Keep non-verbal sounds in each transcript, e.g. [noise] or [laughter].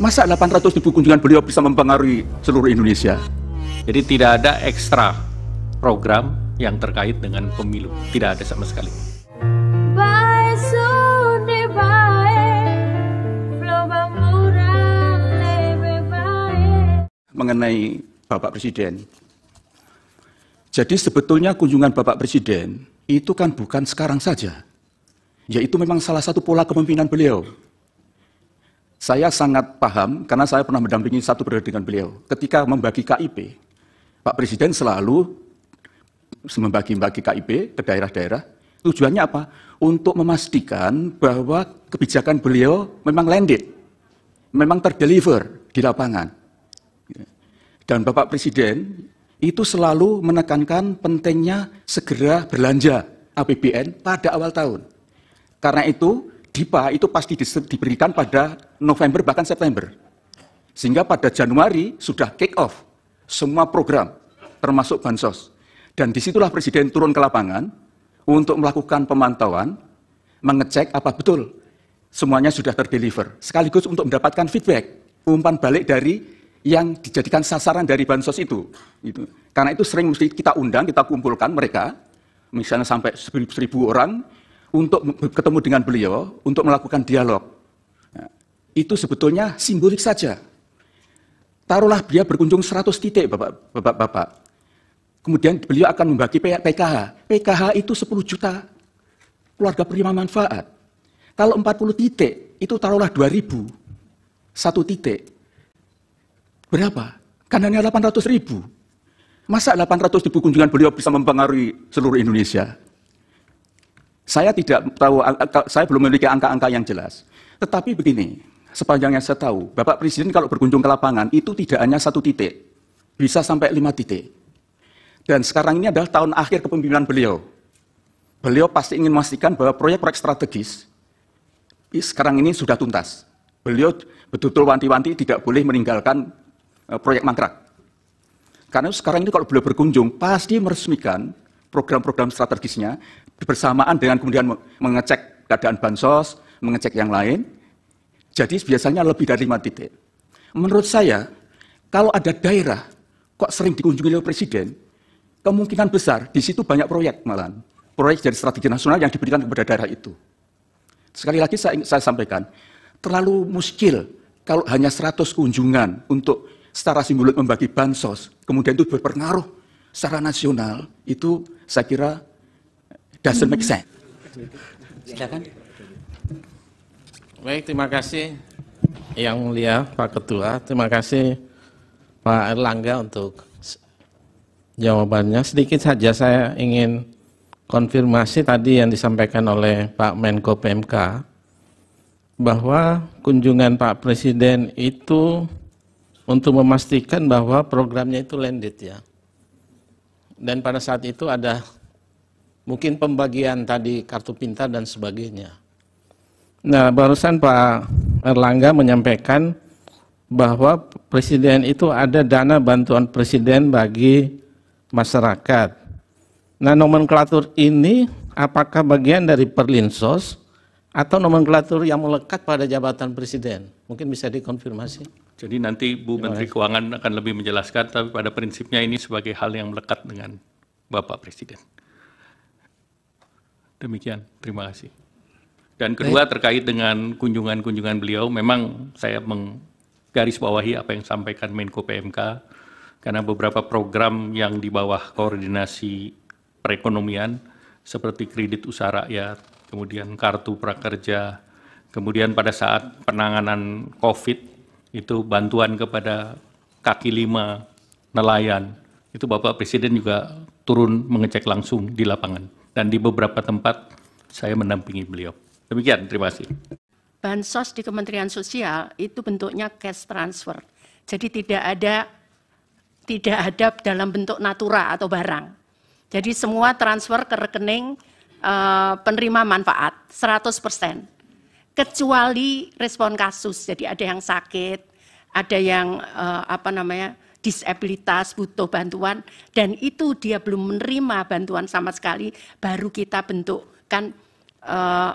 Masa 800 ribu kunjungan beliau bisa mempengaruhi seluruh Indonesia? Jadi tidak ada ekstra program yang terkait dengan pemilu. Tidak ada sama sekali. Mengenai Bapak Presiden, jadi sebetulnya kunjungan Bapak Presiden itu kan bukan sekarang saja. Yaitu memang salah satu pola kepemimpinan beliau. Saya sangat paham karena saya pernah mendampingi satu periode dengan beliau. Ketika membagi KIP, Pak Presiden selalu membagi-bagi KIP ke daerah-daerah. Tujuannya apa? Untuk memastikan bahwa kebijakan beliau memang landed, memang terdeliver di lapangan. Dan Bapak Presiden itu selalu menekankan pentingnya segera berlanja APBN pada awal tahun. Karena itu, DIPA itu pasti diberikan pada November bahkan September. Sehingga pada Januari sudah kick off semua program termasuk bansos. Dan disitulah Presiden turun ke lapangan untuk melakukan pemantauan, mengecek apa betul semuanya sudah terdeliver. Sekaligus untuk mendapatkan feedback, umpan balik dari yang dijadikan sasaran dari bansos itu. Gitu. Karena itu sering mesti kita undang, kita kumpulkan mereka, misalnya sampai seribu orang, untuk ketemu dengan beliau, untuk melakukan dialog. Ya, itu sebetulnya simbolik saja. Taruhlah dia berkunjung 100 titik, Bapak-Bapak. Kemudian beliau akan membagi PKH. PKH itu 10 juta keluarga penerima manfaat. Kalau 40 titik, itu taruhlah 2000. Satu titik. Berapa? Kan hanya 800 ribu. Masa 800 ribu kunjungan beliau bisa mempengaruhi seluruh Indonesia? Saya tidak tahu, saya belum memiliki angka-angka yang jelas. Tetapi begini, sepanjang yang saya tahu, Bapak Presiden kalau berkunjung ke lapangan itu tidak hanya satu titik, bisa sampai lima titik. Dan sekarang ini adalah tahun akhir kepemimpinan beliau. Beliau pasti ingin memastikan bahwa proyek-proyek strategis sekarang ini sudah tuntas. Beliau betul-betul wanti-wanti tidak boleh meninggalkan e, proyek mangkrak. Karena sekarang ini kalau beliau berkunjung, pasti meresmikan program-program strategisnya bersamaan dengan kemudian mengecek keadaan bansos, mengecek yang lain. Jadi biasanya lebih dari lima titik. Menurut saya, kalau ada daerah kok sering dikunjungi oleh presiden, kemungkinan besar di situ banyak proyek malam, Proyek dari strategi nasional yang diberikan kepada daerah itu. Sekali lagi saya, saya sampaikan, terlalu muskil kalau hanya 100 kunjungan untuk secara simbolik membagi bansos, kemudian itu berpengaruh secara nasional itu saya kira doesn't make sense. Silakan. Baik, terima kasih Yang Mulia Pak Ketua, terima kasih Pak Erlangga untuk jawabannya. Sedikit saja saya ingin konfirmasi tadi yang disampaikan oleh Pak Menko PMK bahwa kunjungan Pak Presiden itu untuk memastikan bahwa programnya itu landed ya dan pada saat itu ada mungkin pembagian tadi kartu pintar dan sebagainya. Nah, barusan Pak Erlangga menyampaikan bahwa presiden itu ada dana bantuan presiden bagi masyarakat. Nah, nomenklatur ini apakah bagian dari Perlinsos atau nomenklatur yang melekat pada jabatan presiden? Mungkin bisa dikonfirmasi. Jadi nanti Bu Menteri Keuangan akan lebih menjelaskan, tapi pada prinsipnya ini sebagai hal yang melekat dengan Bapak Presiden. Demikian, terima kasih. Dan kedua Baik. terkait dengan kunjungan-kunjungan beliau, memang saya menggarisbawahi apa yang sampaikan Menko PMK, karena beberapa program yang di bawah koordinasi perekonomian, seperti kredit usaha rakyat, kemudian kartu prakerja, kemudian pada saat penanganan COVID itu bantuan kepada kaki lima nelayan itu Bapak Presiden juga turun mengecek langsung di lapangan dan di beberapa tempat saya mendampingi beliau. Demikian, terima kasih. Bansos di Kementerian Sosial itu bentuknya cash transfer. Jadi tidak ada tidak ada dalam bentuk natura atau barang. Jadi semua transfer ke rekening uh, penerima manfaat 100 persen kecuali respon kasus. Jadi ada yang sakit, ada yang uh, apa namanya disabilitas butuh bantuan dan itu dia belum menerima bantuan sama sekali baru kita bentukkan eh,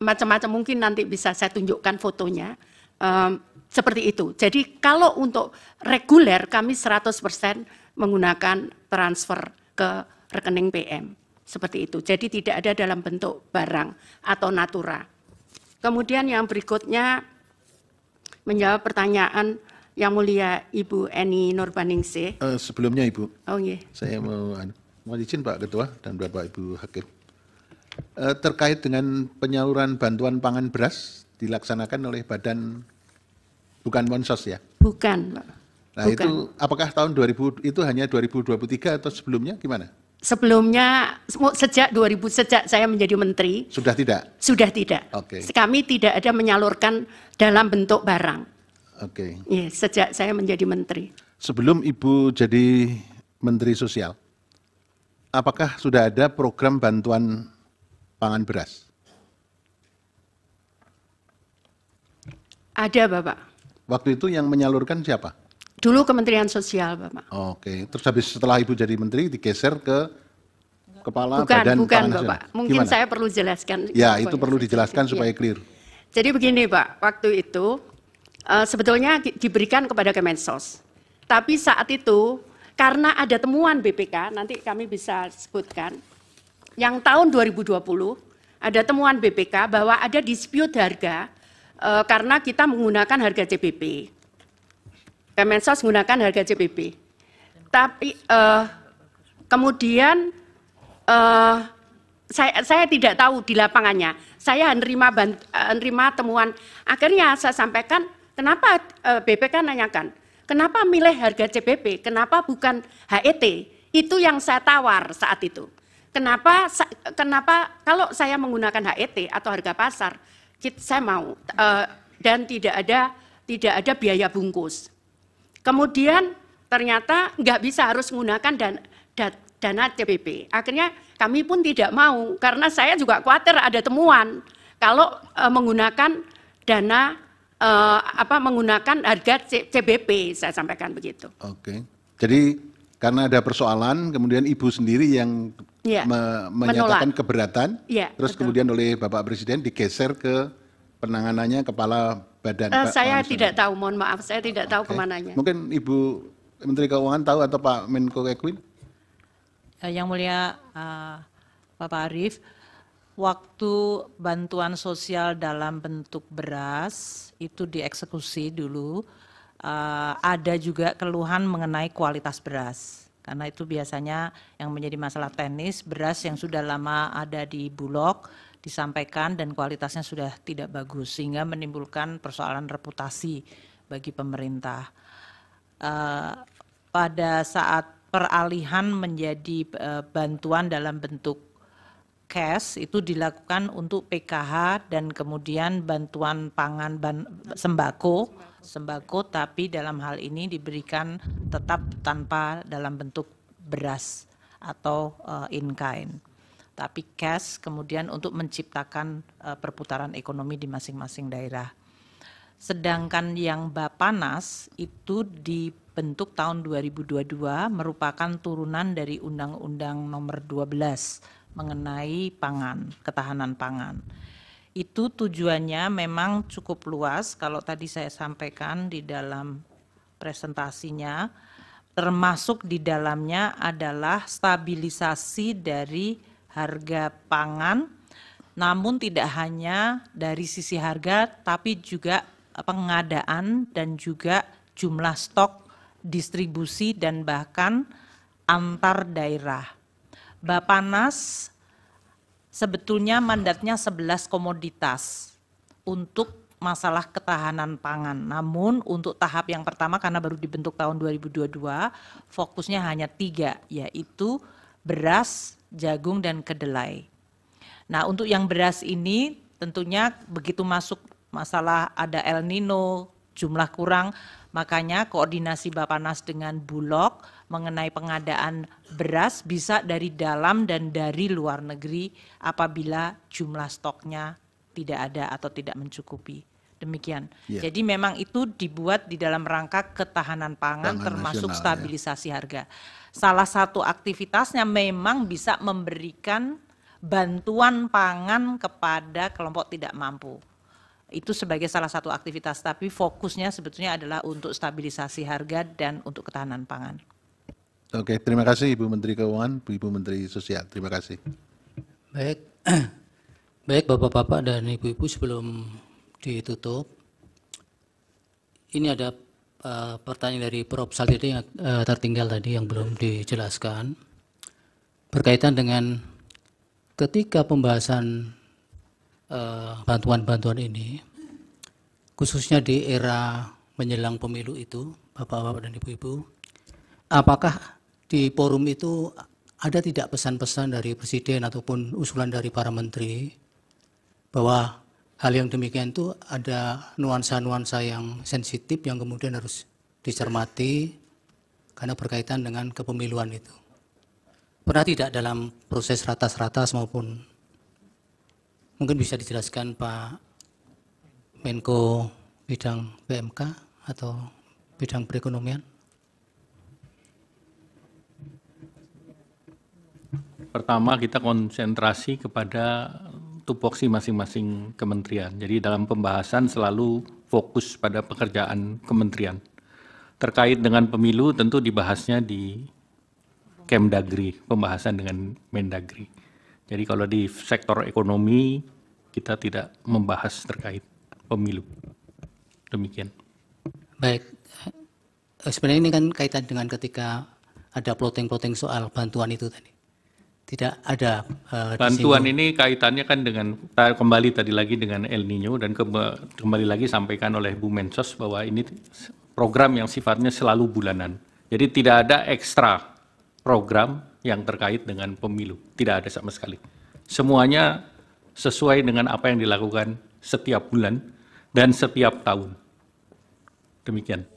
macam-macam mungkin nanti bisa saya tunjukkan fotonya eh, seperti itu. Jadi kalau untuk reguler kami 100% menggunakan transfer ke rekening PM seperti itu. Jadi tidak ada dalam bentuk barang atau natura. Kemudian yang berikutnya menjawab pertanyaan yang mulia Ibu Eni Nurbaningsih. Uh, sebelumnya Ibu, oh, yeah. saya mau mau izin Pak Ketua dan Bapak Ibu Hakim uh, terkait dengan penyaluran bantuan pangan beras dilaksanakan oleh Badan bukan Monsos ya? Bukan Pak. Nah bukan. itu apakah tahun 2000 itu hanya 2023 atau sebelumnya gimana? sebelumnya sejak 2000 sejak saya menjadi menteri sudah tidak sudah tidak okay. kami tidak ada menyalurkan dalam bentuk barang oke okay. Iya, yes, sejak saya menjadi menteri sebelum ibu jadi menteri sosial apakah sudah ada program bantuan pangan beras ada bapak waktu itu yang menyalurkan siapa Dulu Kementerian Sosial, Bapak. Oke, terus habis setelah Ibu jadi menteri digeser ke kepala bukan, Badan Bukan, bukan, Bapak. Mungkin Gimana? saya perlu jelaskan. Ya, itu perlu dijelaskan supaya iya. clear. Jadi begini, Pak. Waktu itu uh, sebetulnya diberikan kepada Kemensos. Tapi saat itu karena ada temuan BPK, nanti kami bisa sebutkan, yang tahun 2020 ada temuan BPK bahwa ada dispute harga eh, karena kita menggunakan harga CPP. Kemensos menggunakan harga CPP. Tapi uh, kemudian uh, saya, saya tidak tahu di lapangannya. Saya menerima, menerima eh, temuan. Akhirnya saya sampaikan, kenapa uh, BPK nanyakan, kenapa milih harga CPP, kenapa bukan HET? Itu yang saya tawar saat itu. Kenapa, kenapa kalau saya menggunakan HET atau harga pasar, saya mau uh, dan tidak ada tidak ada biaya bungkus. Kemudian ternyata nggak bisa harus menggunakan dan dana CPP. Akhirnya kami pun tidak mau karena saya juga khawatir ada temuan kalau e, menggunakan dana e, apa menggunakan harga C, CBP saya sampaikan begitu. Oke. Jadi karena ada persoalan kemudian ibu sendiri yang ya, me menyatakan menolak. keberatan ya, terus betul. kemudian oleh Bapak Presiden digeser ke penanganannya kepala badan uh, saya Pak tidak tahu mohon maaf saya tidak okay. tahu kemananya mungkin ibu menteri keuangan tahu atau Pak Menko Ekwin? uh, eh, yang mulia uh, Bapak Arif waktu bantuan sosial dalam bentuk beras itu dieksekusi dulu uh, ada juga keluhan mengenai kualitas beras karena itu biasanya yang menjadi masalah teknis beras yang sudah lama ada di bulog disampaikan dan kualitasnya sudah tidak bagus sehingga menimbulkan persoalan reputasi bagi pemerintah. Uh, pada saat peralihan menjadi uh, bantuan dalam bentuk cash itu dilakukan untuk PKH dan kemudian bantuan pangan ban, sembako, sembako tapi dalam hal ini diberikan tetap tanpa dalam bentuk beras atau uh, in kind tapi cash kemudian untuk menciptakan uh, perputaran ekonomi di masing-masing daerah. Sedangkan yang Bapanas itu dibentuk tahun 2022 merupakan turunan dari Undang-Undang Nomor 12 mengenai pangan, ketahanan pangan. Itu tujuannya memang cukup luas kalau tadi saya sampaikan di dalam presentasinya termasuk di dalamnya adalah stabilisasi dari harga pangan, namun tidak hanya dari sisi harga, tapi juga eh, pengadaan dan juga jumlah stok, distribusi, dan bahkan antar daerah. Bapanas sebetulnya mandatnya 11 komoditas untuk masalah ketahanan pangan. Namun untuk tahap yang pertama karena baru dibentuk tahun 2022, fokusnya hanya tiga, yaitu beras, jagung, dan kedelai. Nah, untuk yang beras ini tentunya begitu masuk masalah ada El Nino, jumlah kurang, makanya koordinasi Bapak Nas dengan Bulog mengenai pengadaan beras bisa dari dalam dan dari luar negeri apabila jumlah stoknya tidak ada atau tidak mencukupi. Demikian. Ya. Jadi memang itu dibuat di dalam rangka ketahanan pangan pangan termasuk nasional, ya. stabilisasi ya. harga. Salah satu aktivitasnya memang bisa memberikan bantuan pangan kepada kelompok tidak mampu. Itu sebagai salah satu aktivitas, tapi fokusnya sebetulnya adalah untuk stabilisasi harga dan untuk ketahanan pangan. Oke, terima kasih Ibu Menteri Keuangan, Ibu Menteri Sosial. Terima kasih. Baik. [clears throat] Baik Bapak-bapak dan Ibu-ibu sebelum ditutup. Ini ada uh, pertanyaan dari Prof. Saltiti yang uh, tertinggal tadi yang belum dijelaskan berkaitan dengan ketika pembahasan eh, bantuan-bantuan uh, ini khususnya di era menjelang pemilu itu Bapak-bapak dan Ibu-ibu apakah di forum itu ada tidak pesan-pesan dari presiden ataupun usulan dari para menteri bahwa hal yang demikian itu ada nuansa-nuansa yang sensitif yang kemudian harus dicermati karena berkaitan dengan kepemiluan itu. Pernah tidak dalam proses ratas-ratas maupun mungkin bisa dijelaskan Pak Menko bidang PMK atau bidang perekonomian? Pertama kita konsentrasi kepada tupoksi masing-masing kementerian. Jadi dalam pembahasan selalu fokus pada pekerjaan kementerian. Terkait dengan pemilu tentu dibahasnya di Kemdagri, pembahasan dengan Mendagri. Jadi kalau di sektor ekonomi kita tidak membahas terkait pemilu. Demikian. Baik. Eh, sebenarnya ini kan kaitan dengan ketika ada plotting-plotting soal bantuan itu tadi tidak ada uh, bantuan ini kaitannya kan dengan kembali tadi lagi dengan El Nino dan kembali lagi sampaikan oleh Bu Mensos bahwa ini program yang sifatnya selalu bulanan. Jadi tidak ada ekstra program yang terkait dengan pemilu, tidak ada sama sekali. Semuanya sesuai dengan apa yang dilakukan setiap bulan dan setiap tahun. Demikian.